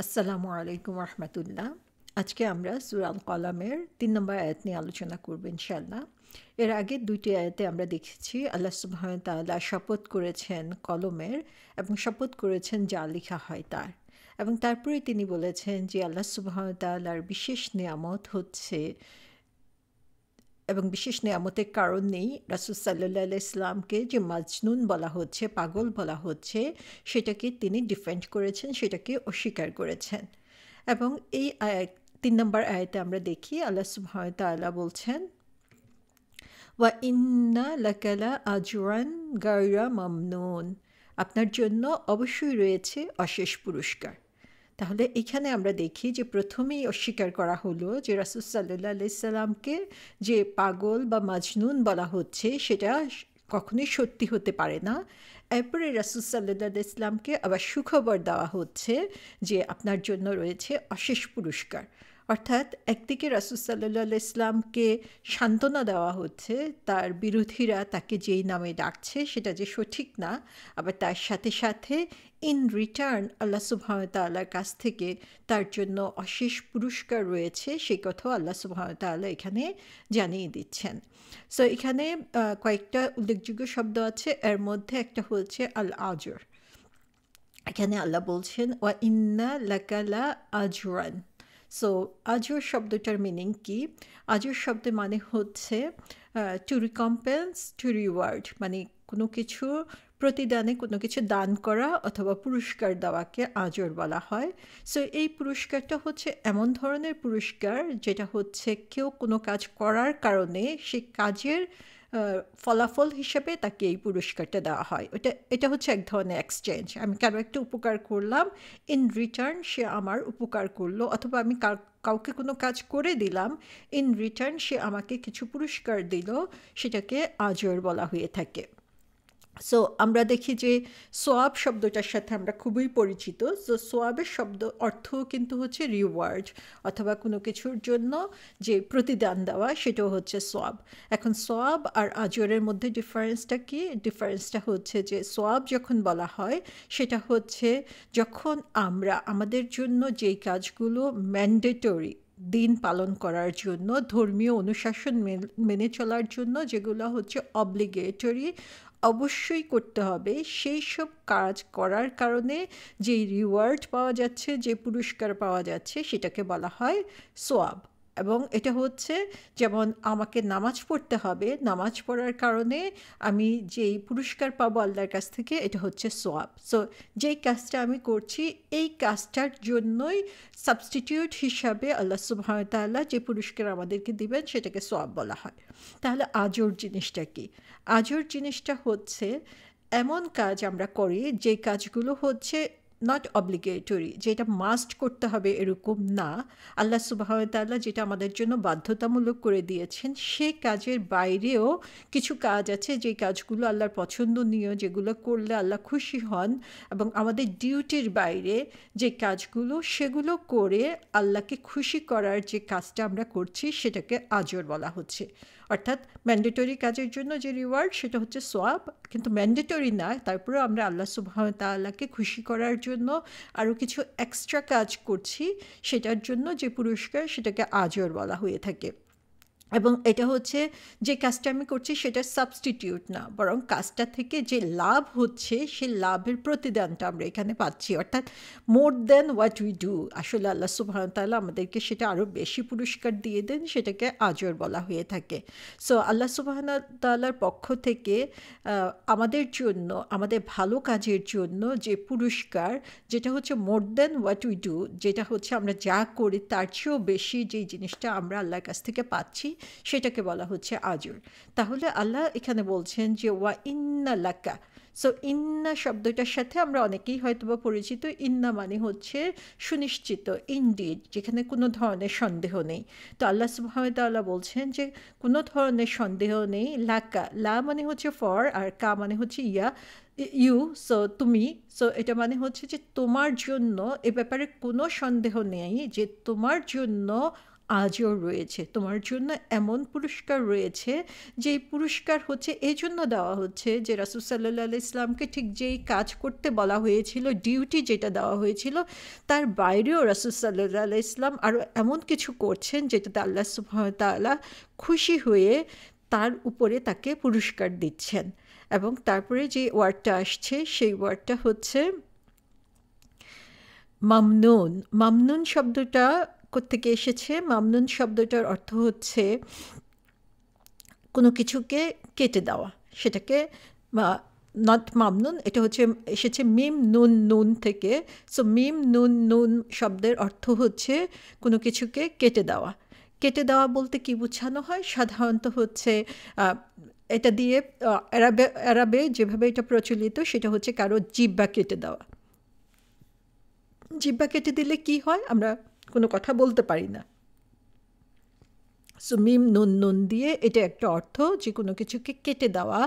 আসসালামু আলাইকুম রহমতুল্লাহ আজকে আমরা সুরাল কলামের তিন নম্বর আয়াত নিয়ে আলোচনা করব ইনশাল্লাহ এর আগে দুইটি আয়াতে আমরা দেখেছি আল্লাহ সুবাহতাল্লাহ শপথ করেছেন কলমের এবং শপথ করেছেন যা লেখা হয় তার এবং তারপরে তিনি বলেছেন যে আল্লাহ সুবাহতাল্লাহর বিশেষ নিয়ামত হচ্ছে এবং বিশেষ নিয়ামতের কারণেই রাসুল সাল্লাহ ইসলামকে যে মাজনুন বলা হচ্ছে পাগল বলা হচ্ছে সেটাকে তিনি ডিফেন্ড করেছেন সেটাকে অস্বীকার করেছেন এবং এই তিন নম্বর আয়াতে আমরা দেখি আল্লাহ সুহামতাল্লাহ বলছেন ওয়া ইন্না লাকালা আজওয়ান গায়রা মামনুন আপনার জন্য অবশ্যই রয়েছে অশেষ পুরস্কার তাহলে এখানে আমরা দেখি যে প্রথমেই অস্বীকার করা হলো যে সাল্লাহ আলাইসাল্লামকে যে পাগল বা মাজনুন বলা হচ্ছে সেটা কখনোই সত্যি হতে পারে না এরপরে সাল্লাহ ইসলামকে আবার সুখবর দেওয়া হচ্ছে যে আপনার জন্য রয়েছে অশেষ পুরস্কার অর্থাৎ একদিকে রাসুসাল্লাহ ইসলামকে সান্ত্বনা দেওয়া হচ্ছে তার বিরোধীরা তাকে যেই নামে ডাকছে সেটা যে সঠিক না আবার তার সাথে সাথে ইন রিটার্ন আল্লাহ সুবাহতাল্লার কাছ থেকে তার জন্য অশেষ পুরস্কার রয়েছে সেই কথাও আল্লাহ সুবাহতাল্লাহ এখানে জানিয়ে দিচ্ছেন সো এখানে কয়েকটা উল্লেখযোগ্য শব্দ আছে এর মধ্যে একটা হচ্ছে আল আজর এখানে আল্লাহ বলছেন ওয়া ইন্না লাকালা আজরান সো আজও শব্দটার মিনিং কি আজও শব্দে মানে হচ্ছে টু রিকম্পেন্স টু রিওয়ার্ড মানে কোনো কিছু প্রতিদানে কোনো কিছু দান করা অথবা পুরস্কার দেওয়াকে আজর বলা হয় সো এই পুরস্কারটা হচ্ছে এমন ধরনের পুরস্কার যেটা হচ্ছে কেউ কোনো কাজ করার কারণে সে কাজের ফলাফল হিসেবে তাকে এই পুরস্কারটা দেওয়া হয় ওটা এটা হচ্ছে এক ধরনের এক্সচেঞ্জ আমি কারো একটা উপকার করলাম ইন রিটার্ন সে আমার উপকার করলো অথবা আমি কাউকে কোনো কাজ করে দিলাম ইন রিটার্ন সে আমাকে কিছু পুরস্কার দিল সেটাকে আজর বলা হয়ে থাকে সো আমরা দেখি যে সোয়াব শব্দটার সাথে আমরা খুবই পরিচিত সো সোয়াবের শব্দ অর্থ কিন্তু হচ্ছে রিওয়ার্ড অথবা কোনো কিছুর জন্য যে প্রতিদান দেওয়া সেটাও হচ্ছে সোয়াব এখন সোয়াব আর আজরের মধ্যে ডিফারেন্সটা কি ডিফারেন্সটা হচ্ছে যে সোয়াব যখন বলা হয় সেটা হচ্ছে যখন আমরা আমাদের জন্য যেই কাজগুলো ম্যান্ডেটরি দিন পালন করার জন্য ধর্মীয় অনুশাসন মেনে চলার জন্য যেগুলো হচ্ছে অব্লিগেটরি অবশ্যই করতে হবে সেই সব কাজ করার কারণে যে রিওয়ার্ড পাওয়া যাচ্ছে যে পুরস্কার পাওয়া যাচ্ছে সেটাকে বলা হয় সোয়াব এবং এটা হচ্ছে যেমন আমাকে নামাজ পড়তে হবে নামাজ পড়ার কারণে আমি যেই পুরস্কার পাবো আল্লাহর কাছ থেকে এটা হচ্ছে সোয়াব সো যেই কাজটা আমি করছি এই কাজটার জন্যই সাবস্টিটিউট হিসাবে আল্লাহ সুবাহতাল্লাহ যে পুরস্কার আমাদেরকে দিবেন সেটাকে সোয়াব বলা হয় তাহলে আজর জিনিসটা কি আজর জিনিসটা হচ্ছে এমন কাজ আমরা করি যে কাজগুলো হচ্ছে নট অব্লিগেটরি যে এটা মাস্ট করতে হবে এরকম না আল্লাহ সুবাহতাল্লাহ যেটা আমাদের জন্য বাধ্যতামূলক করে দিয়েছেন সে কাজের বাইরেও কিছু কাজ আছে যে কাজগুলো আল্লাহর পছন্দনীয় যেগুলো করলে আল্লাহ খুশি হন এবং আমাদের ডিউটির বাইরে যে কাজগুলো সেগুলো করে আল্লাহকে খুশি করার যে কাজটা আমরা করছি সেটাকে আজর বলা হচ্ছে অর্থাৎ ম্যান্ডেটরি কাজের জন্য যে রিওয়ার্ড সেটা হচ্ছে সোয়াব কিন্তু ম্যান্ডেটরি না তারপরেও আমরা আল্লাহ সুবাহতাল্লাহকে খুশি করার জন্য আরও কিছু এক্সট্রা কাজ করছি সেটার জন্য যে পুরস্কার সেটাকে আজর বলা হয়ে থাকে এবং এটা হচ্ছে যে কাজটা আমি করছি সেটা সাবস্টিটিউট না বরং কাজটা থেকে যে লাভ হচ্ছে সেই লাভের প্রতিদানটা আমরা এখানে পাচ্ছি অর্থাৎ more than what we do আসলে আল্লাহ সুবাহতাল্লাহ আমাদেরকে সেটা আরও বেশি পুরস্কার দিয়ে দেন সেটাকে আজর বলা হয়ে থাকে সো আল্লাহ সুবাহতাল্লার পক্ষ থেকে আমাদের জন্য আমাদের ভালো কাজের জন্য যে পুরস্কার যেটা হচ্ছে more than what we do যেটা হচ্ছে আমরা যা করি তার চেয়েও বেশি যে জিনিসটা আমরা আল্লাহর কাছ থেকে পাচ্ছি সেটাকে বলা হচ্ছে আজর তাহলে আল্লাহ এখানে বলছেন যে ওয়া ইন্না লাক্কা সো ইন্না শব্দটার সাথে আমরা অনেকেই হয়তোবা পরিচিত ইন্না মানে হচ্ছে সুনিশ্চিত ইন্ডিড যেখানে কোনো ধরনের সন্দেহ নেই তো আল্লাহ আল্লাহ বলছেন যে কোনো ধরনের সন্দেহ নেই লাকা লা মানে হচ্ছে ফর আর কা মানে হচ্ছে ইয়া ইউ সো তুমি সো এটা মানে হচ্ছে যে তোমার জন্য এ ব্যাপারে কোনো সন্দেহ নেই যে তোমার জন্য আজও রয়েছে তোমার জন্য এমন পুরস্কার রয়েছে যেই পুরস্কার হচ্ছে এই জন্য দেওয়া হচ্ছে যে রাসুসাল্লা ইসলামকে ঠিক যেই কাজ করতে বলা হয়েছিল ডিউটি যেটা দেওয়া হয়েছিল তার বাইরেও রাসুসাল্লা ইসলাম আরও এমন কিছু করছেন যেটাতে আল্লাহ সুহামতাল্লাহ খুশি হয়ে তার উপরে তাকে পুরস্কার দিচ্ছেন এবং তারপরে যে ওয়ার্ডটা আসছে সেই ওয়ার্ডটা হচ্ছে মামনুন মামনুন শব্দটা থেকে এসেছে মামনুন শব্দটার অর্থ হচ্ছে কোনো কিছুকে কেটে দেওয়া সেটাকে নট মামনুন এটা হচ্ছে এসেছে মিম নুন নুন থেকে সো মিম নুন নুন শব্দের অর্থ হচ্ছে কোনো কিছুকে কেটে দেওয়া কেটে দেওয়া বলতে কি বোঝানো হয় সাধারণত হচ্ছে এটা দিয়ে এরাবে এরাবে যেভাবে এটা প্রচলিত সেটা হচ্ছে কারো জিব্বা কেটে দেওয়া জিব্বা কেটে দিলে কি হয় আমরা কোনো কথা বলতে পারি না সো মিম নুন নুন দিয়ে এটা একটা অর্থ যে কোনো কিছুকে কেটে দেওয়া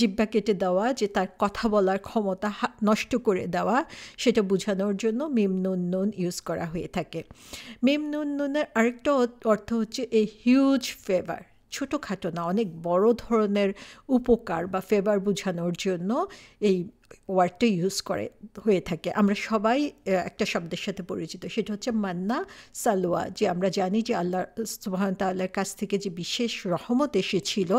জিব্বা কেটে দেওয়া যে তার কথা বলার ক্ষমতা নষ্ট করে দেওয়া সেটা বোঝানোর জন্য মিম নুন নুন ইউজ করা হয়ে থাকে মিম নুন নুনের আরেকটা অর্থ হচ্ছে এ হিউজ ফেভার ছোটোখাটো না অনেক বড় ধরনের উপকার বা ফেভার বোঝানোর জন্য এই ওয়ার্ডটা ইউজ করে হয়ে থাকে আমরা সবাই একটা শব্দের সাথে পরিচিত সেটা হচ্ছে মান্না সালোয়া যে আমরা জানি যে আল্লাহ সুবাহতাল্লাহর কাছ থেকে যে বিশেষ রহমত এসেছিল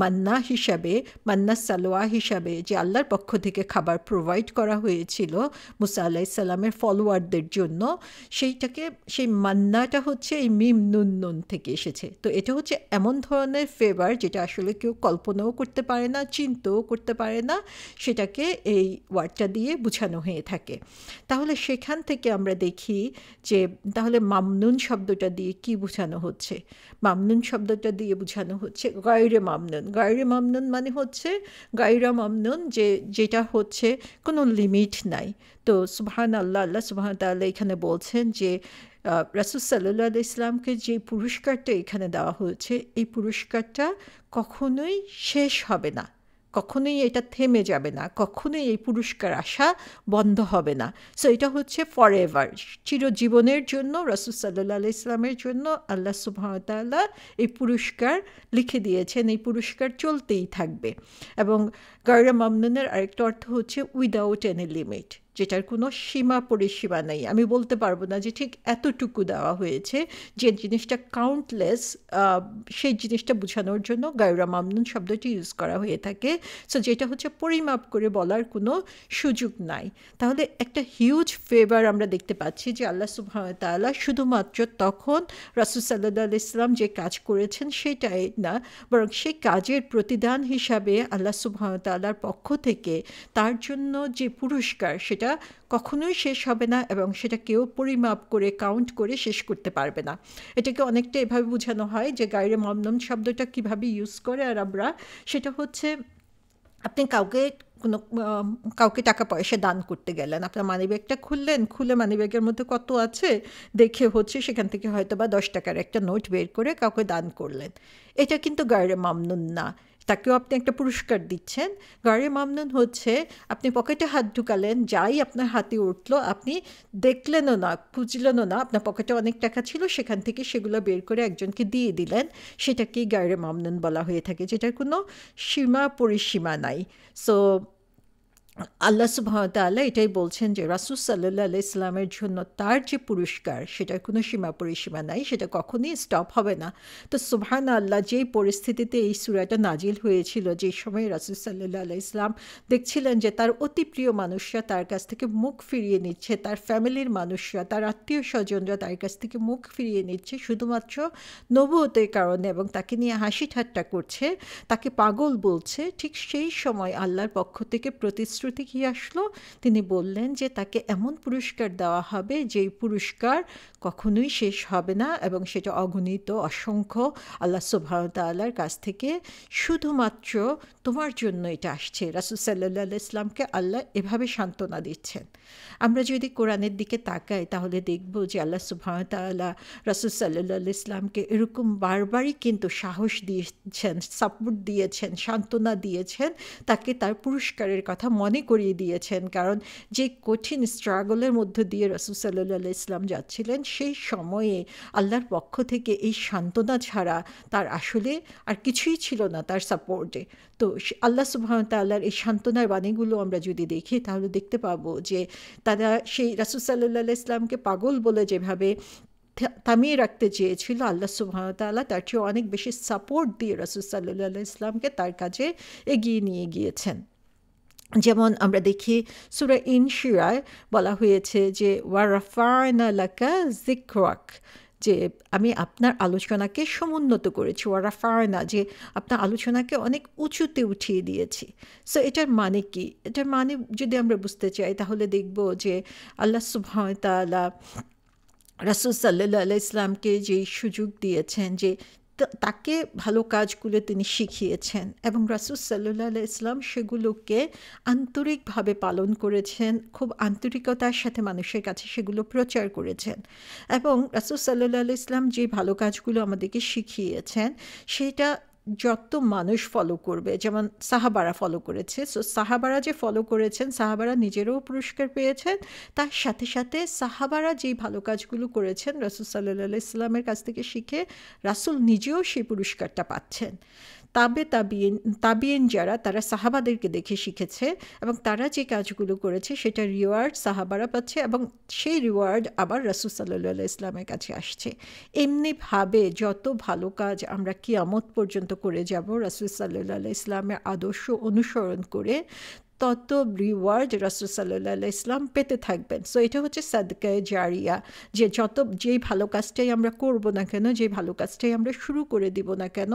মান্না হিসাবে মান্না সালোয়া হিসাবে যে আল্লাহর পক্ষ থেকে খাবার প্রোভাইড করা হয়েছিল মুসা আল্লাহ ইসাল্লামের ফলোয়ারদের জন্য সেইটাকে সেই মান্নাটা হচ্ছে এই মিম নুন নুন থেকে এসেছে তো এটা হচ্ছে এমন ধরনের ফেভার যেটা আসলে কেউ কল্পনাও করতে পারে না চিন্তাও করতে পারে না সেটাকে এই ওয়ার্ডটা দিয়ে বুঝানো হয়ে থাকে তাহলে সেখান থেকে আমরা দেখি যে তাহলে মামনুন শব্দটা দিয়ে কি বোঝানো হচ্ছে মামনুন শব্দটা দিয়ে বোঝানো হচ্ছে গায়রে মামনুন গায়রে মামনুন মানে হচ্ছে গায়রা মামনুন যে যেটা হচ্ছে কোনো লিমিট নাই তো সুবাহান আল্লাহ আল্লাহ সুবাহান তাল্লাহ এখানে বলছেন যে রাসুল সাল্লাহ ইসলামকে যে পুরস্কারটা এখানে দেওয়া হয়েছে এই পুরস্কারটা কখনোই শেষ হবে না কখনোই এটা থেমে যাবে না কখনোই এই পুরস্কার আসা বন্ধ হবে না সো এটা হচ্ছে ফর এভার চিরজীবনের জন্য রসুল আলি ইসলামের জন্য আল্লাহ সুবাহতাল্লাহ এই পুরস্কার লিখে দিয়েছেন এই পুরস্কার চলতেই থাকবে এবং গায়রা মামনুনের আরেকটা অর্থ হচ্ছে উইদাউট এনি লিমিট যেটার কোনো সীমা পরিসীমা নেই আমি বলতে পারবো না যে ঠিক এতটুকু দেওয়া হয়েছে যে জিনিসটা কাউন্টলেস সেই জিনিসটা বোঝানোর জন্য গায়রা মামনুন শব্দটি ইউজ করা হয়ে থাকে সো যেটা হচ্ছে পরিমাপ করে বলার কোনো সুযোগ নাই তাহলে একটা হিউজ ফেভার আমরা দেখতে পাচ্ছি যে আল্লাহ সুহামতাল্লাহ শুধুমাত্র তখন রাসুল সাল্লাহ ইসলাম যে কাজ করেছেন সেটাই না বরং সেই কাজের প্রতিদান হিসাবে আল্লাহ সুহামতাল্লাহর পক্ষ থেকে তার জন্য যে পুরস্কার সেটা সেটা কখনোই শেষ হবে না এবং সেটা কেউ পরিমাপ করে কাউন্ট করে শেষ করতে পারবে না এটাকে অনেকটা এভাবে বোঝানো হয় যে গাইরে মমনম শব্দটা কিভাবে ইউজ করে আর আমরা সেটা হচ্ছে আপনি কাউকে কোনো কাউকে টাকা পয়সা দান করতে গেলেন আপনার মানিব্যাগটা খুললেন খুলে মানিব্যাগের মধ্যে কত আছে দেখে হচ্ছে সেখান থেকে হয়তো বা দশ টাকার একটা নোট বের করে কাউকে দান করলেন এটা কিন্তু গায়ের মামনুন না তাকেও আপনি একটা পুরস্কার দিচ্ছেন গড়ে মামনুন হচ্ছে আপনি পকেটে হাত ঢুকালেন যাই আপনার হাতে উঠলো আপনি দেখলেনও না খুঁজলেনও না আপনার পকেটে অনেক টাকা ছিল সেখান থেকে সেগুলো বের করে একজনকে দিয়ে দিলেন সেটাকেই গায়রে মামনুন বলা হয়ে থাকে যেটার কোনো সীমা পরিসীমা নাই সো আল্লাহ সুবাহতাল্লাহ এটাই বলছেন যে রাসুল সাল্লাহ আলি ইসলামের জন্য তার যে পুরস্কার সেটার কোনো সীমা পরিসীমা নাই সেটা কখনই স্টপ হবে না তো সুবহান আল্লাহ যেই পরিস্থিতিতে এই সুরাটা নাজিল হয়েছিল যে সময় রাসুল সাল্লাহ আলি ইসলাম দেখছিলেন যে তার অতি প্রিয় মানুষরা তার কাছ থেকে মুখ ফিরিয়ে নিচ্ছে তার ফ্যামিলির মানুষরা তার আত্মীয় স্বজনরা তার কাছ থেকে মুখ ফিরিয়ে নিচ্ছে শুধুমাত্র নবতের কারণে এবং তাকে নিয়ে হাসি ঠাট্টা করছে তাকে পাগল বলছে ঠিক সেই সময় আল্লাহর পক্ষ থেকে প্রতিশ্রুতি প্রতিশ্রুতি কি আসলো তিনি বললেন যে তাকে এমন পুরস্কার দেওয়া হবে যেই পুরস্কার কখনোই শেষ হবে না এবং সেটা অগণিত অসংখ্য আল্লাহ সুবাহতাল্লার কাছ থেকে শুধুমাত্র তোমার জন্য এটা আসছে রাসুল সাল্লাহ ইসলামকে আল্লাহ এভাবে সান্ত্বনা দিচ্ছেন আমরা যদি কোরআনের দিকে তাকাই তাহলে দেখব যে আল্লাহ সুবাহতাল্লাহ রাসুল সাল্লাহ ইসলামকে এরকম বারবারই কিন্তু সাহস দিয়েছেন সাপোর্ট দিয়েছেন সান্ত্বনা দিয়েছেন তাকে তার পুরস্কারের কথা মনে মনে করিয়ে দিয়েছেন কারণ যে কঠিন স্ট্রাগলের মধ্য দিয়ে রসুল সাল্লাহ ইসলাম যাচ্ছিলেন সেই সময়ে আল্লাহর পক্ষ থেকে এই সান্ত্বনা ছাড়া তার আসলে আর কিছুই ছিল না তার সাপোর্টে তো আল্লাহ সুবাহতাল্লাহর এই সান্ত্বনার বাণীগুলো আমরা যদি দেখি তাহলে দেখতে পাবো যে তারা সেই রাসুল সাল্লাহ ইসলামকে পাগল বলে যেভাবে থামিয়ে রাখতে চেয়েছিল আল্লাহ সুবাহতাল্লাহ তার চেয়ে অনেক বেশি সাপোর্ট দিয়ে রসুল সাল্লাহ ইসলামকে তার কাজে এগিয়ে নিয়ে গিয়েছেন যেমন আমরা দেখি সুরা ইনশিরায় বলা হয়েছে যে ওয়ারাফায়না লাকা জিক্রাক যে আমি আপনার আলোচনাকে সমুন্নত করেছি ওয়ারাফায়না যে আপনার আলোচনাকে অনেক উঁচুতে উঠিয়ে দিয়েছি সো এটার মানে কি এটার মানে যদি আমরা বুঝতে চাই তাহলে দেখব যে আল্লাহ সুবাহতালা রাসুল সাল্লা ইসলামকে যেই সুযোগ দিয়েছেন যে তাকে ভালো কাজগুলো তিনি শিখিয়েছেন এবং রাসুল সাল্লাহ ইসলাম সেগুলোকে আন্তরিকভাবে পালন করেছেন খুব আন্তরিকতার সাথে মানুষের কাছে সেগুলো প্রচার করেছেন এবং রাসুল সাল্লাহ ইসলাম যে ভালো কাজগুলো আমাদেরকে শিখিয়েছেন সেটা যত মানুষ ফলো করবে যেমন সাহাবারা ফলো করেছে সো সাহাবারা যে ফলো করেছেন সাহাবারা নিজেরও পুরস্কার পেয়েছেন তার সাথে সাথে সাহাবারা যেই ভালো কাজগুলো করেছেন রাসুল সাল্লাহ ইসলামের কাছ থেকে শিখে রাসুল নিজেও সেই পুরস্কারটা পাচ্ছেন তাবে তাবিয়েন তাবিয়েন যারা তারা সাহাবাদেরকে দেখে শিখেছে এবং তারা যে কাজগুলো করেছে সেটা রিওয়ার্ড সাহাবারা পাচ্ছে এবং সেই রিওয়ার্ড আবার রাসুল সাল্লাহ ইসলামের কাছে আসছে এমনিভাবে যত ভালো কাজ আমরা কিয়ামত পর্যন্ত করে যাব রাসুল সাল্লাহ ইসলামের আদর্শ অনুসরণ করে তত রিওয়ার্ড রসুল সাল্লাহ ইসলাম পেতে থাকবেন সো এটা হচ্ছে সাদকায় জারিয়া যে যত যেই ভালো কাজটাই আমরা করব না কেন যে ভালো কাজটাই আমরা শুরু করে দিব না কেন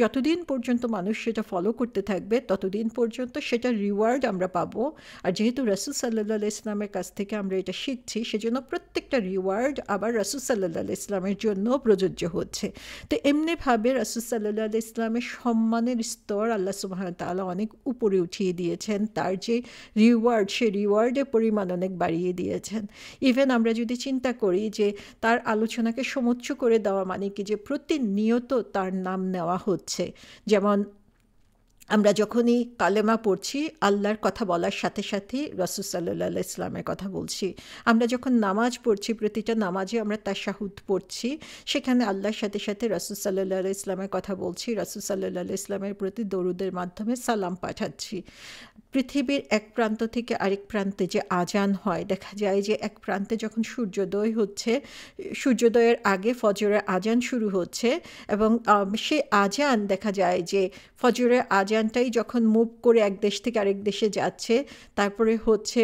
যতদিন পর্যন্ত মানুষ সেটা ফলো করতে থাকবে ততদিন পর্যন্ত সেটা রিওয়ার্ড আমরা পাবো আর যেহেতু রসুল সাল্লাহ ইসলামের কাছ থেকে আমরা এটা শিখছি সেজন্য প্রত্যেকটা রিওয়ার্ড আবার রসুল সাল্লাহ ইসলামের জন্য প্রযোজ্য হচ্ছে তো এমনিভাবে রসুল সাল্লাহ ইসলামের সম্মানের স্তর আল্লাহ সুবাহ তালা অনেক উপরে উঠিয়ে দিয়েছেন তার তার যে রিওয়ার্ড সে রিওয়ার্ডের পরিমাণ অনেক বাড়িয়ে দিয়েছেন ইভেন আমরা যদি চিন্তা করি যে তার আলোচনাকে সমুচ্চ করে দেওয়া মানে কি যে প্রতিনিয়ত তার নাম নেওয়া হচ্ছে যেমন আমরা যখনই কালেমা পড়ছি আল্লাহর কথা বলার সাথে সাথে রসুসাল্লাহ ইসলামের কথা বলছি আমরা যখন নামাজ পড়ছি প্রতিটা নামাজে আমরা তার শাহুদ পড়ছি সেখানে আল্লাহর সাথে সাথে রসুসাল্লাহ ইসলামের কথা বলছি রসুসাল্লাহ ইসলামের প্রতি দরুদের মাধ্যমে সালাম পাঠাচ্ছি পৃথিবীর এক প্রান্ত থেকে আরেক প্রান্তে যে আজান হয় দেখা যায় যে এক প্রান্তে যখন সূর্যোদয় হচ্ছে সূর্যোদয়ের আগে ফজরের আজান শুরু হচ্ছে এবং সে আজান দেখা যায় যে ফজরের আজান আরজানটাই যখন মুভ করে এক দেশ থেকে আরেক দেশে যাচ্ছে তারপরে হচ্ছে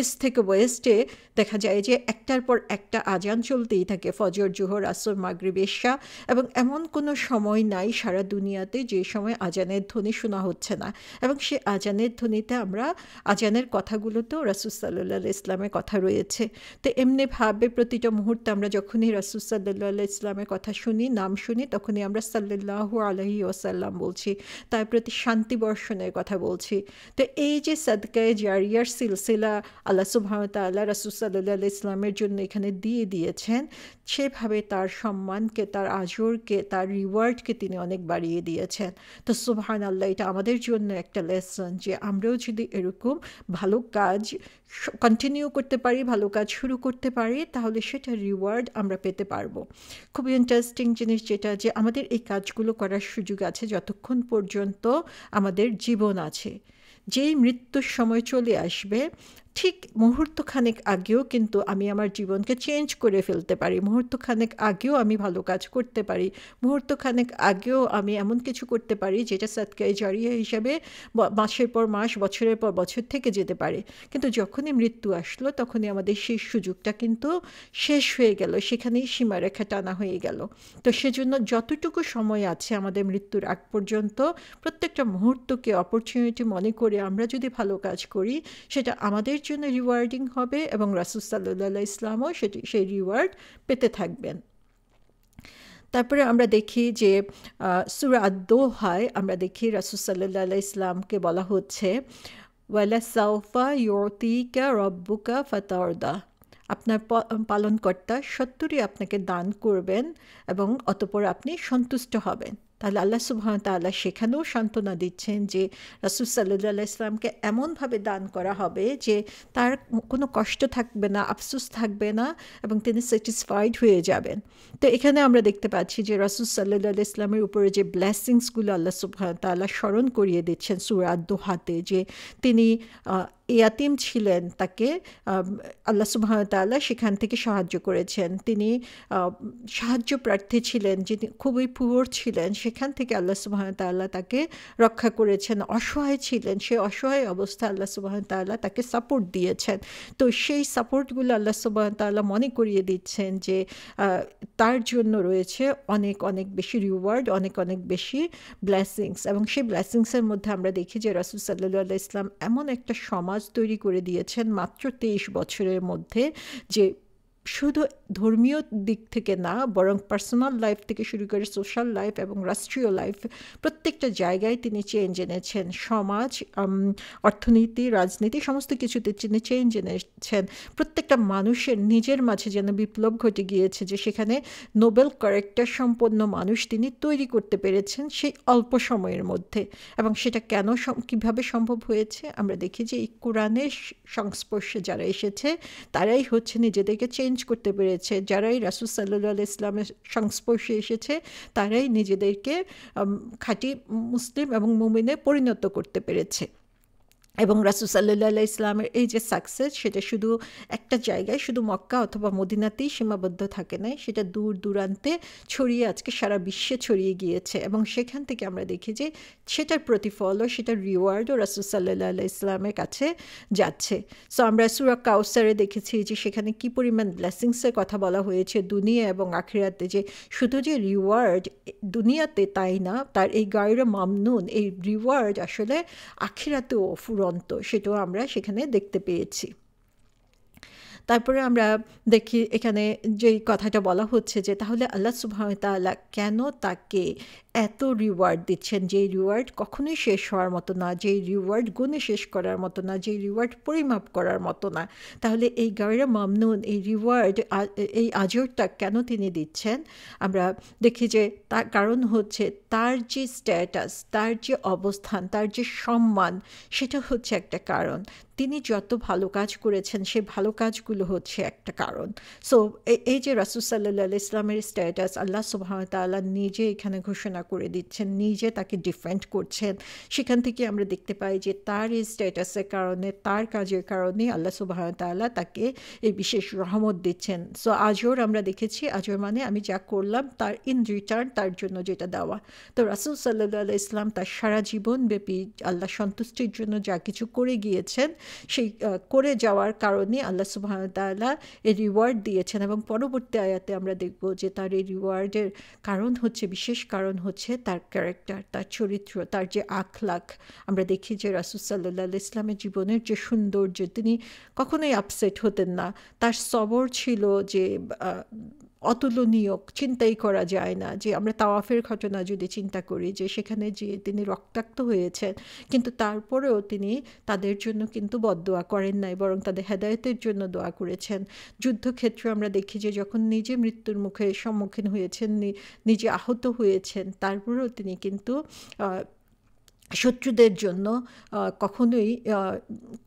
ইস থেকে ওয়েস্টে দেখা যায় যে একটার পর একটা আজান চলতেই থাকে ফজর জোহর আসর মাগরিব এশা এবং এমন কোনো সময় নাই সারা দুনিয়াতে যে সময় আজানের ধ্বনি শোনা হচ্ছে না এবং সে আজানের ধ্বনিতে আমরা আজানের কথাগুলো তো রাসুসাল্লাহ ইসলামের কথা রয়েছে তো এমনি ভাবে প্রতিটা মুহূর্তে আমরা যখনই রাসুসাল্লাহ ইসলামের কথা শুনি নাম শুনি তখনই আমরা সাল্লাহ আলহি ওসাল্লাম বলছি তার প্রতি শান্তি বর্ষণের কথা বলছি তো এই যে সাদকায় জারিয়ার সিলসিলা আল্লাহ সুবাহতাল্লাহ রাসুল সাল্লাহ ইসলামের জন্য এখানে দিয়ে দিয়েছেন সেভাবে তার সম্মানকে তার আজরকে তার রিওয়ার্ডকে তিনি অনেক বাড়িয়ে দিয়েছেন তো সুবাহান আল্লাহ এটা আমাদের জন্য একটা লেসন যে আমরাও যদি এরকম ভালো কাজ কন্টিনিউ করতে পারি ভালো কাজ শুরু করতে পারি তাহলে সেটা রিওয়ার্ড আমরা পেতে পারবো খুব ইন্টারেস্টিং জিনিস যেটা যে আমাদের এই কাজগুলো করার সুযোগ আছে যতক্ষণ পর্যন্ত আমাদের জীবন আছে যেই মৃত্যুর সময় চলে আসবে ঠিক মুহূর্তখানেক আগেও কিন্তু আমি আমার জীবনকে চেঞ্জ করে ফেলতে পারি মুহূর্তখানেক আগেও আমি ভালো কাজ করতে পারি মুহূর্তখানেক আগেও আমি এমন কিছু করতে পারি যেটা সৎকায় জড়িয়ে হিসাবে মাসের পর মাস বছরের পর বছর থেকে যেতে পারে কিন্তু যখনই মৃত্যু আসলো তখনই আমাদের সেই সুযোগটা কিন্তু শেষ হয়ে গেল সেখানেই সীমারেখা টানা হয়ে গেল তো সেজন্য যতটুকু সময় আছে আমাদের মৃত্যুর আগ পর্যন্ত প্রত্যেকটা মুহূর্তকে অপরচুনিটি মনে করে আমরা যদি ভালো কাজ করি সেটা আমাদের তাদের জন্য রিওয়ার্ডিং হবে এবং রাসুল সাল্লাহ ইসলামও সেটি সেই রিওয়ার্ড পেতে থাকবেন তারপরে আমরা দেখি যে সুরা আদোহায় আমরা দেখি রাসুসাল্লাহ ইসলামকে বলা হচ্ছে ওয়ালা সাউফা ইয়তিকা রব্বুকা ফাতারদা আপনার পালনকর্তা সত্তরই আপনাকে দান করবেন এবং অতপর আপনি সন্তুষ্ট হবেন তাহলে আল্লাহ সুবহান তাল্লাহ সেখানেও সান্ত্বনা দিচ্ছেন যে রাসুল সাল্লাহ ইসলামকে এমনভাবে দান করা হবে যে তার কোনো কষ্ট থাকবে না আফসুস থাকবে না এবং তিনি স্যাটিসফাইড হয়ে যাবেন তো এখানে আমরা দেখতে পাচ্ছি যে রাসুল সাল্লাহ ইসলামের উপরে যে ব্লেসিংসগুলো আল্লাহ সুবহান তাল্লাহ স্মরণ করিয়ে দিচ্ছেন সুরাদ্দ হাতে যে তিনি ইয়াতিম ছিলেন তাকে আল্লাহ সুবাহতাল্লাহ সেখান থেকে সাহায্য করেছেন তিনি সাহায্য প্রার্থী ছিলেন যিনি খুবই পুয়োর ছিলেন সেখান থেকে আল্লাহ সুবাহতাল্লাহ তাকে রক্ষা করেছেন অসহায় ছিলেন সেই অসহায় অবস্থা আল্লাহ সুবাহতাল্লাহ তাকে সাপোর্ট দিয়েছেন তো সেই সাপোর্টগুলো আল্লাহ সুবাহতাল্লাহ মনে করিয়ে দিচ্ছেন যে তার জন্য রয়েছে অনেক অনেক বেশি রিওয়ার্ড অনেক অনেক বেশি ব্লেসিংস এবং সেই ব্লেসিংসের মধ্যে আমরা দেখি যে রাসুল সাল্লু আল্লাহ ইসলাম এমন একটা সমাজ সমাজ তৈরি করে দিয়েছেন মাত্র তেইশ বছরের মধ্যে যে শুধু ধর্মীয় দিক থেকে না বরং পার্সোনাল লাইফ থেকে শুরু করে সোশ্যাল লাইফ এবং রাষ্ট্রীয় লাইফ প্রত্যেকটা জায়গায় তিনি চেঞ্জ এনেছেন সমাজ অর্থনীতি রাজনীতি সমস্ত কিছুতে তিনি চেঞ্জ এনেছেন প্রত্যেকটা মানুষের নিজের মাঝে যেন বিপ্লব ঘটে গিয়েছে যে সেখানে নোবেল ক্যারেক্টার সম্পন্ন মানুষ তিনি তৈরি করতে পেরেছেন সেই অল্প সময়ের মধ্যে এবং সেটা কেন কীভাবে সম্ভব হয়েছে আমরা দেখি যে এই কোরআনের সংস্পর্শে যারা এসেছে তারাই হচ্ছে নিজেদেরকে চেঞ্জ চেঞ্জ করতে পেরেছে যারাই রাসুল সাল্লা ইসলামের সংস্পর্শে এসেছে তারাই নিজেদেরকে খাঁটি মুসলিম এবং মুমিনে পরিণত করতে পেরেছে এবং রাসুল সাল্লাহ ইসলামের এই যে সাকসেস সেটা শুধু একটা জায়গায় শুধু মক্কা অথবা মদিনাতেই সীমাবদ্ধ থাকে নাই সেটা দূর দূরান্তে ছড়িয়ে আজকে সারা বিশ্বে ছড়িয়ে গিয়েছে এবং সেখান থেকে আমরা দেখি যে সেটার প্রতিফল ও সেটার রিওয়ার্ডও রাসুল আল্লাহ ইসলামের কাছে যাচ্ছে সো আমরা সুরা কাউসারে দেখেছি যে সেখানে কি পরিমাণ ব্লেসিংসের কথা বলা হয়েছে দুনিয়া এবং আখিরাতে যে শুধু যে রিওয়ার্ড দুনিয়াতে তাই না তার এই গায়ের মামনুন এই রিওয়ার্ড আসলে আখিরাতেও দুরন্ত সেটাও আমরা সেখানে দেখতে পেয়েছি তারপরে আমরা দেখি এখানে যেই কথাটা বলা হচ্ছে যে তাহলে আল্লাহ সুবাহতাল্লাহ কেন তাকে এত রিওয়ার্ড দিচ্ছেন যে রিওয়ার্ড কখনোই শেষ হওয়ার মতো না যে রিওয়ার্ড গুণে শেষ করার মতো না যে রিওয়ার্ড পরিমাপ করার মতো না তাহলে এই গায়রা মামনুন এই রিওয়ার্ড এই আজরটা কেন তিনি দিচ্ছেন আমরা দেখি যে তার কারণ হচ্ছে তার যে স্ট্যাটাস তার যে অবস্থান তার যে সম্মান সেটা হচ্ছে একটা কারণ তিনি যত ভালো কাজ করেছেন সেই ভালো কাজগুলো হচ্ছে একটা কারণ সো এই যে রাসুসাল্লাহ ইসলামের স্ট্যাটাস আল্লাহ সুবাহতাল্লাহ নিজে এখানে ঘোষণা করে দিচ্ছেন নিজে তাকে ডিফেন্ড করছেন সেখান থেকে আমরা দেখতে পাই যে তার এই স্ট্যাটাসের কারণে তার কাজের কারণে আল্লাহ সুবাহতাল্লাহ তাকে এই বিশেষ রহমত দিচ্ছেন সো আজর আমরা দেখেছি আজর মানে আমি যা করলাম তার ইন রিটার্ন তার জন্য যেটা দেওয়া তো রাসুল সাল্লা ইসলাম তার সারা জীবন ব্যাপী আল্লাহ সন্তুষ্টির জন্য যা কিছু করে গিয়েছেন সেই করে যাওয়ার কারণে আল্লাহ সুবাহতাল্লাহ এই রিওয়ার্ড দিয়েছেন এবং পরবর্তী আয়াতে আমরা দেখব যে তার এই রিওয়ার্ডের কারণ হচ্ছে বিশেষ কারণ হচ্ছে হচ্ছে তার ক্যারেক্টার তার চরিত্র তার যে আখলাখ আমরা দেখি যে রাসুসাল্লাহ ইসলামের জীবনের যে সৌন্দর্য তিনি কখনোই আপসেট হতেন না তার সবর ছিল যে অতুলনীয় চিন্তাই করা যায় না যে আমরা তাওয়াফের ঘটনা যদি চিন্তা করি যে সেখানে যে তিনি রক্তাক্ত হয়েছেন কিন্তু তারপরেও তিনি তাদের জন্য কিন্তু বদোয়া করেন নাই বরং তাদের হেদায়তের জন্য দোয়া করেছেন যুদ্ধক্ষেত্রে আমরা দেখি যে যখন নিজে মৃত্যুর মুখে সম্মুখীন হয়েছেন নিজে আহত হয়েছেন তারপরেও তিনি কিন্তু শত্রুদের জন্য কখনোই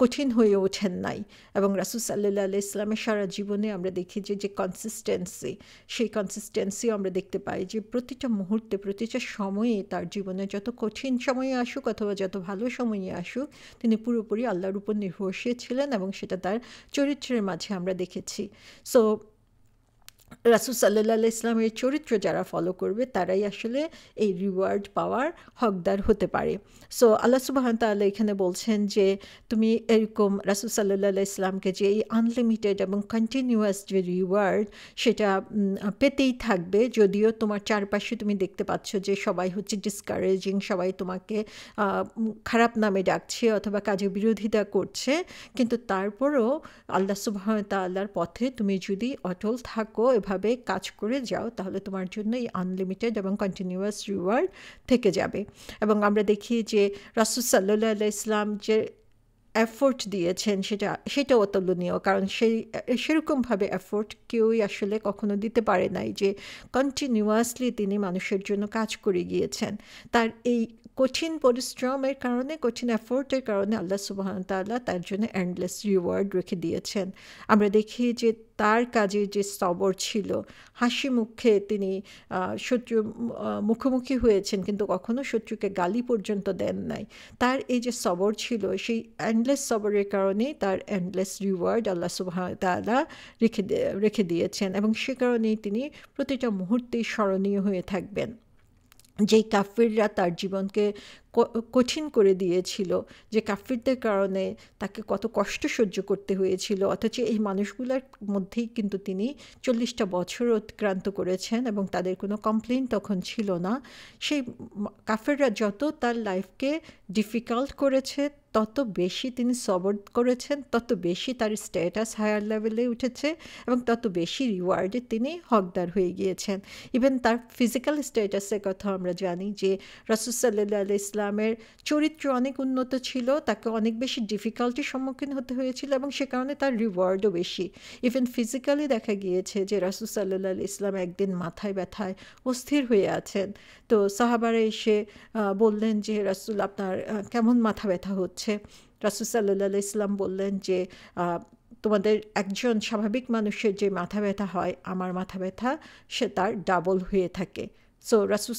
কঠিন হয়ে ওঠেন নাই এবং রাসুল সাল্লাহ আলি ইসলামের সারা জীবনে আমরা দেখি যে যে কনসিস্টেন্সি সেই কনসিস্টেন্সি আমরা দেখতে পাই যে প্রতিটা মুহূর্তে প্রতিটা সময়ে তার জীবনে যত কঠিন সময়ে আসুক অথবা যত ভালো সময়ে আসুক তিনি পুরোপুরি আল্লাহর উপর নির্ভরশীল ছিলেন এবং সেটা তার চরিত্রের মাঝে আমরা দেখেছি সো রাসুল সাল্লাহ ইসলামের চরিত্র যারা ফলো করবে তারাই আসলে এই রিওয়ার্ড পাওয়ার হকদার হতে পারে সো আল্লাহ সুবাহান তাল্লাহ এখানে বলছেন যে তুমি এরকম রাসুল সাল্লাহ ইসলামকে যে এই আনলিমিটেড এবং কন্টিনিউয়াস যে রিওয়ার্ড সেটা পেতেই থাকবে যদিও তোমার চারপাশে তুমি দেখতে পাচ্ছ যে সবাই হচ্ছে ডিসকারেজিং সবাই তোমাকে খারাপ নামে ডাকছে অথবা কাজে বিরোধিতা করছে কিন্তু তারপরও আল্লাহ সুবাহ তাল্লাহর পথে তুমি যদি অটল থাকো এভাবে এভাবে কাজ করে যাও তাহলে তোমার জন্য এই আনলিমিটেড এবং কন্টিনিউয়াস রিওয়ার্ড থেকে যাবে এবং আমরা দেখি যে রাসুল সাল্লাহ ইসলাম যে এফোর্ট দিয়েছেন সেটা সেটা অতুলনীয় কারণ সেই সেরকমভাবে এফোর্ট কেউই আসলে কখনো দিতে পারে নাই যে কন্টিনিউয়াসলি তিনি মানুষের জন্য কাজ করে গিয়েছেন তার এই কঠিন পরিশ্রমের কারণে কঠিন এফোর্টের কারণে আল্লাহ তাল্লাহ তার জন্য এন্ডলেস রিওয়ার্ড রেখে দিয়েছেন আমরা দেখি যে তার কাজের যে স্তবর ছিল হাসি মুখে তিনি শত্রু মুখোমুখি হয়েছেন কিন্তু কখনো শত্রুকে গালি পর্যন্ত দেন নাই তার এই যে সবর ছিল সেই অ্যান্ডলেস সবরের কারণেই তার অ্যান্ডলেস রিওয়ার্ড আল্লাহ সুবাহতালা রেখে রেখে দিয়েছেন এবং সে কারণেই তিনি প্রতিটা মুহূর্তেই স্মরণীয় হয়ে থাকবেন যেই কাফিররা তার জীবনকে কঠিন করে দিয়েছিল যে কাফিরদের কারণে তাকে কত কষ্ট সহ্য করতে হয়েছিল অথচ এই মানুষগুলোর মধ্যেই কিন্তু তিনি চল্লিশটা বছর অতিক্রান্ত করেছেন এবং তাদের কোনো কমপ্লেন তখন ছিল না সেই কাফেররা যত তার লাইফকে ডিফিকাল্ট করেছে তত বেশি তিনি সবর করেছেন তত বেশি তার স্ট্যাটাস হায়ার লেভেলে উঠেছে এবং তত বেশি রিওয়ার্ডে তিনি হকদার হয়ে গিয়েছেন ইভেন তার ফিজিক্যাল স্ট্যাটাসের কথা আমরা জানি যে রসুসাল্লাহ ইসলাম কালামের চরিত্র অনেক উন্নত ছিল তাকে অনেক বেশি ডিফিকাল্টির সম্মুখীন হতে হয়েছিল এবং সে কারণে তার রিওয়ার্ডও বেশি ইভেন ফিজিক্যালি দেখা গিয়েছে যে রাসুল সাল্লাহ ইসলাম একদিন মাথায় ব্যথায় অস্থির হয়ে আছেন তো সাহাবারে এসে বললেন যে রাসুল আপনার কেমন মাথা ব্যথা হচ্ছে রাসুল সাল্লাহ ইসলাম বললেন যে তোমাদের একজন স্বাভাবিক মানুষের যে মাথা ব্যথা হয় আমার মাথা ব্যথা সে তার ডাবল হয়ে থাকে সো রাসুল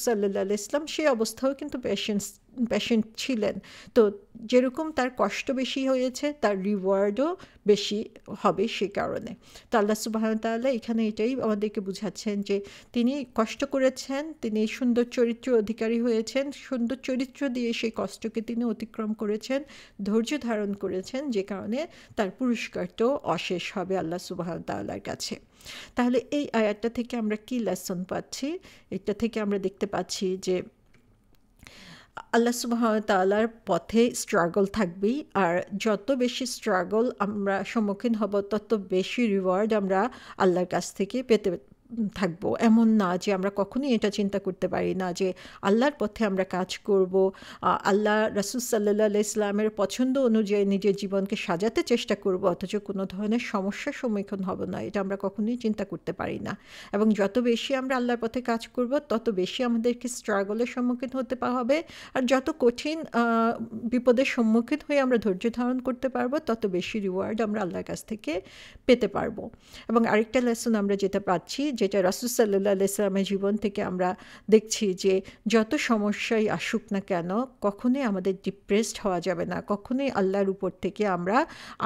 ইসলাম সেই অবস্থাও কিন্তু পেশেন্স প্যাশেন্ট ছিলেন তো যেরকম তার কষ্ট বেশি হয়েছে তার রিওয়ার্ডও বেশি হবে সে কারণে তো আল্লাহ সুবাহতাল্লাহ এখানে এটাই আমাদেরকে বুঝাচ্ছেন যে তিনি কষ্ট করেছেন তিনি সুন্দর চরিত্র অধিকারী হয়েছেন সুন্দর চরিত্র দিয়ে সেই কষ্টকে তিনি অতিক্রম করেছেন ধৈর্য ধারণ করেছেন যে কারণে তার পুরস্কারটাও অশেষ হবে আল্লাহ সুবাহতাল্লাহর কাছে তাহলে এই আয়াতটা থেকে আমরা কি লেসন পাচ্ছি এটা থেকে আমরা দেখতে পাচ্ছি যে আল্লাহ সুবাহতালার পথে স্ট্রাগল থাকবেই আর যত বেশি স্ট্রাগল আমরা সম্মুখীন হব তত বেশি রিওয়ার্ড আমরা আল্লাহর কাছ থেকে পেতে থাকব এমন না যে আমরা কখনোই এটা চিন্তা করতে পারি না যে আল্লাহর পথে আমরা কাজ করব আল্লাহ রাসুল সাল্লাহ ইসলামের পছন্দ অনুযায়ী নিজের জীবনকে সাজাতে চেষ্টা করব অথচ কোনো ধরনের সমস্যার সম্মুখীন হব না এটা আমরা কখনোই চিন্তা করতে পারি না এবং যত বেশি আমরা আল্লাহর পথে কাজ করব তত বেশি আমাদেরকে স্ট্রাগলের সম্মুখীন হতে হবে আর যত কঠিন বিপদের সম্মুখীন হয়ে আমরা ধৈর্য ধারণ করতে পারবো তত বেশি রিওয়ার্ড আমরা আল্লাহর কাছ থেকে পেতে পারবো এবং আরেকটা লেসন আমরা যেটা পাচ্ছি যেটা রাসুল সাল্লাহ ইসলামের জীবন থেকে আমরা দেখছি যে যত সমস্যাই আসুক না কেন কখনোই আমাদের ডিপ্রেসড হওয়া যাবে না কখনোই আল্লাহর উপর থেকে আমরা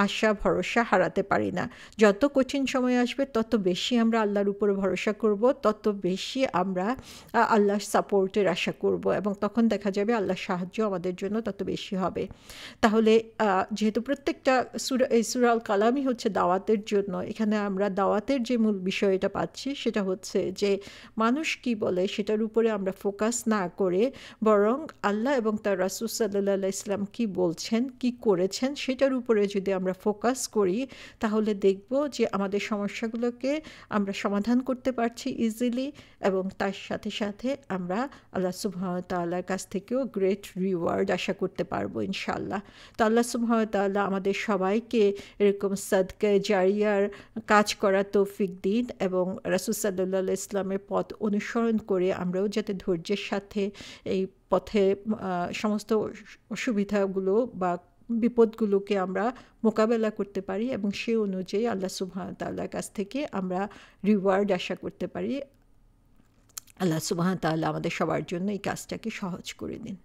আশা ভরসা হারাতে পারি না যত কঠিন সময় আসবে তত বেশি আমরা আল্লাহর উপর ভরসা করব তত বেশি আমরা আল্লাহর সাপোর্টের আশা করব এবং তখন দেখা যাবে আল্লাহর সাহায্য আমাদের জন্য তত বেশি হবে তাহলে যেহেতু প্রত্যেকটা সুরা এই সুরাল কালামই হচ্ছে দাওয়াতের জন্য এখানে আমরা দাওয়াতের যে মূল বিষয় এটা পাচ্ছি সেটা হচ্ছে যে মানুষ কি বলে সেটার উপরে আমরা ফোকাস না করে বরং আল্লাহ এবং তার রাসুল সাল্লা ইসলাম কি বলছেন কি করেছেন সেটার উপরে যদি আমরা ফোকাস করি তাহলে দেখব যে আমাদের সমস্যাগুলোকে আমরা সমাধান করতে পারছি ইজিলি এবং তার সাথে সাথে আমরা আল্লাহ সুবাহতাল্লাহর কাছ থেকেও গ্রেট রিওয়ার্ড আশা করতে পারবো ইনশাল্লাহ তো আল্লাহ সুবাহতাল্লাহ আমাদের সবাইকে এরকম সদকে জারিয়ার কাজ করা তৌফিক দিন এবং রাসুল রসুসাল্লাহ ইসলামের পথ অনুসরণ করে আমরাও যাতে ধৈর্যের সাথে এই পথে সমস্ত অসুবিধাগুলো বা বিপদগুলোকে আমরা মোকাবেলা করতে পারি এবং সে অনুযায়ী আল্লাহ সুবাহতাল্লার কাছ থেকে আমরা রিওয়ার্ড আশা করতে পারি আল্লাহ সুবাহতাল্লাহ আমাদের সবার জন্য এই কাজটাকে সহজ করে দিন